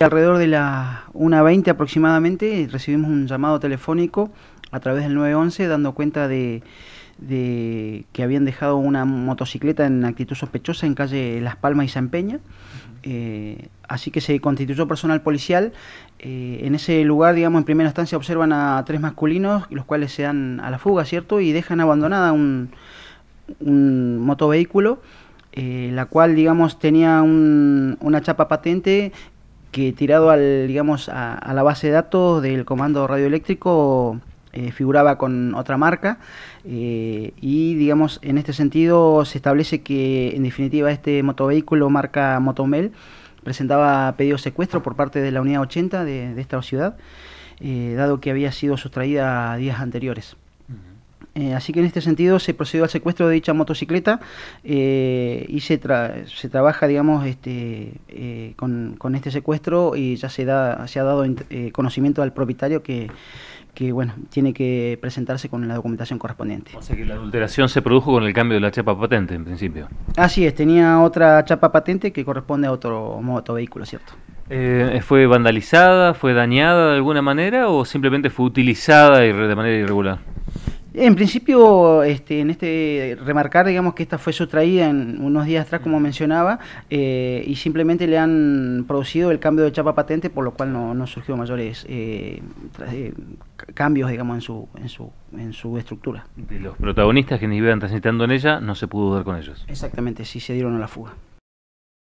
Alrededor de la 1.20 aproximadamente recibimos un llamado telefónico a través del 911 dando cuenta de, que habían dejado una motocicleta en actitud sospechosa en calle Las Palmas y San Peña. Eh, así que se constituyó personal policial. Eh, en ese lugar, digamos, en primera instancia observan a tres masculinos, los cuales se dan a la fuga, ¿cierto? Y dejan abandonada un, motovehículo. Eh, la cual, digamos, tenía una chapa patente que tirado al, digamos, a, la base de datos del comando radioeléctrico eh, figuraba con otra marca eh, y digamos en este sentido se establece que en definitiva este motovehículo marca Motomel presentaba pedido secuestro por parte de la unidad 80 de, esta ciudad eh, dado que había sido sustraída días anteriores. Eh, así que en este sentido se procedió al secuestro de dicha motocicleta eh, y se, se trabaja, digamos, este, eh, con, este secuestro y ya se, da, se ha dado conocimiento al propietario que, tiene que presentarse con la documentación correspondiente. O sea que la adulteración se produjo con el cambio de la chapa patente, en principio. Así es, tenía otra chapa patente que corresponde a otro motovehículo, ¿cierto? ¿Fue vandalizada, fue dañada de alguna manera o simplemente fue utilizada de manera irregular? En principio, este, en este remarcar, digamos que esta fue sustraída en unos días atrás, como mencionaba, eh, y simplemente le han producido el cambio de chapa patente, por lo cual no, no surgió mayores eh, eh, cambios, digamos, en su, en su, en su estructura. De los protagonistas que ni iban transitando en ella, no se pudo dar con ellos. Exactamente, sí se dieron a la fuga.